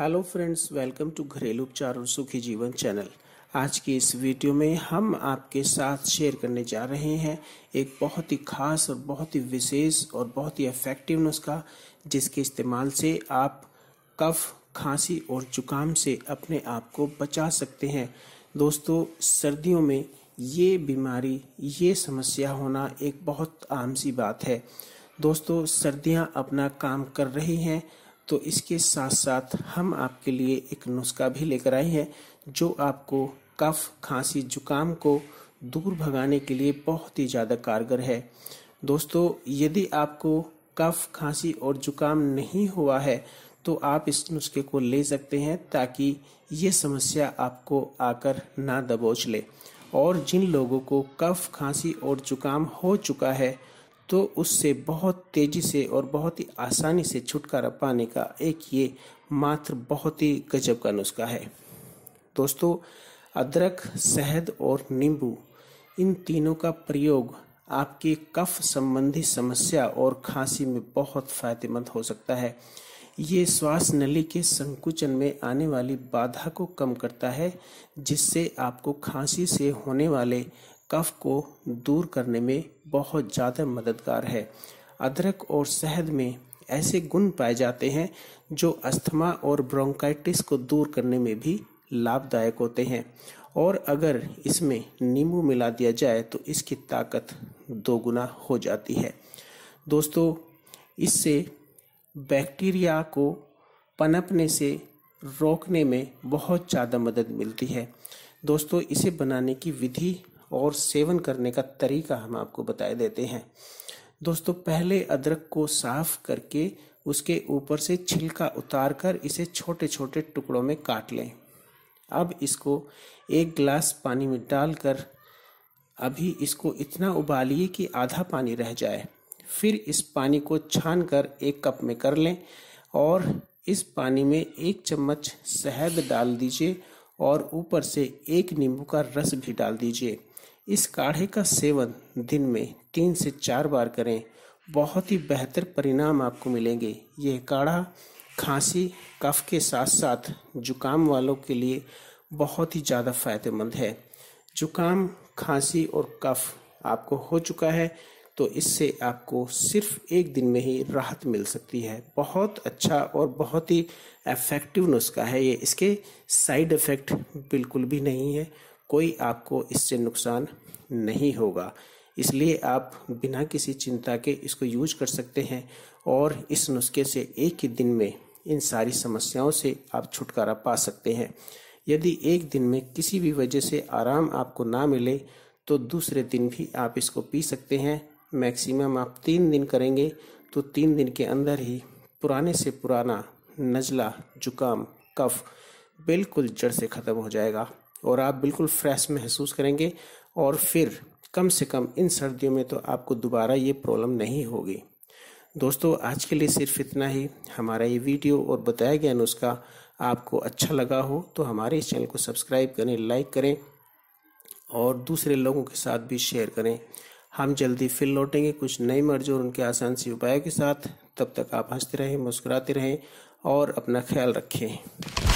hello friends welcome to घरेलू उपचार और सुखी जीवन चैनल आज की इस वीडियो में हम आपके साथ शेयर करने जा रहे हैं एक बहुत ही खास और बहुत ही विशेष और बहुत ही इफेक्टिव नुस्खा जिसके इस्तेमाल से आप कफ खांसी और जुकाम से अपने आप को बचा सकते हैं दोस्तों सर्दियों में ये बीमारी ये समस्या होना एक बहुत आम सी बात है दोस्तों सर्दियां अपना काम कर रही हैं तो इसके साथ साथ हम आपके लिए एक नुस्खा भी लेकर आए हैं जो आपको कफ खांसी जुकाम को दूर भगाने के लिए बहुत ही ज़्यादा कारगर है दोस्तों यदि आपको कफ खांसी और जुकाम नहीं हुआ है तो आप इस नुस्खे को ले सकते हैं ताकि ये समस्या आपको आकर ना दबोच ले और जिन लोगों को कफ खांसी और जुकाम हो चुका है तो उससे बहुत तेज़ी से और बहुत ही आसानी से छुटकारा पाने का एक ये मात्र बहुत ही गजब का नुस्खा है दोस्तों अदरक शहद और नींबू इन तीनों का प्रयोग आपकी कफ संबंधी समस्या और खांसी में बहुत फायदेमंद हो सकता है ये श्वास नली के संकुचन में आने वाली बाधा को कम करता है जिससे आपको खांसी से होने वाले कफ को दूर करने में बहुत ज़्यादा मददगार है अदरक और शहद में ऐसे गुण पाए जाते हैं जो अस्थमा और ब्रोंकाइटिस को दूर करने में भी लाभदायक होते हैं और अगर इसमें नींबू मिला दिया जाए तो इसकी ताकत दोगुना हो जाती है दोस्तों इससे बैक्टीरिया को पनपने से रोकने में बहुत ज़्यादा मदद मिलती है दोस्तों इसे बनाने की विधि और सेवन करने का तरीका हम आपको बताए देते हैं दोस्तों पहले अदरक को साफ करके उसके ऊपर से छिलका उतार कर इसे छोटे छोटे टुकड़ों में काट लें अब इसको एक गिलास पानी में डालकर अभी इसको इतना उबालिए कि आधा पानी रह जाए फिर इस पानी को छान कर एक कप में कर लें और इस पानी में एक चम्मच शहद डाल दीजिए और ऊपर से एक नींबू का रस भी डाल दीजिए इस काढ़े का सेवन दिन में तीन से चार बार करें बहुत ही बेहतर परिणाम आपको मिलेंगे यह काढ़ा खांसी कफ के साथ साथ जुकाम वालों के लिए बहुत ही ज़्यादा फायदेमंद है जुकाम खांसी और कफ आपको हो चुका है तो इससे आपको सिर्फ एक दिन में ही राहत मिल सकती है बहुत अच्छा और बहुत ही इफेक्टिव नुस्खा है ये इसके साइड इफ़ेक्ट बिल्कुल भी नहीं है कोई आपको इससे नुकसान नहीं होगा इसलिए आप बिना किसी चिंता के इसको यूज कर सकते हैं और इस नुस्खे से एक ही दिन में इन सारी समस्याओं से आप छुटकारा पा सकते हैं यदि एक दिन में किसी भी वजह से आराम आपको ना मिले तो दूसरे दिन भी आप इसको पी सकते हैं मैक्सिमम आप तीन दिन करेंगे तो तीन दिन के अंदर ही पुराने से पुराना नज़ला जुकाम कफ बिल्कुल जड़ से ख़त्म हो जाएगा और आप बिल्कुल फ्रेश महसूस करेंगे और फिर कम से कम इन सर्दियों में तो आपको दोबारा ये प्रॉब्लम नहीं होगी दोस्तों आज के लिए सिर्फ इतना ही हमारा ये वीडियो और बताया गया नुस्खा आपको अच्छा लगा हो तो हमारे इस चैनल को सब्सक्राइब करें लाइक करें और दूसरे लोगों के साथ भी शेयर करें हम जल्दी फिर लौटेंगे कुछ नए मर्ज और उनके आसान से उपायों के साथ तब तक आप हंसते रहें मुस्कुराते रहें और अपना ख्याल रखें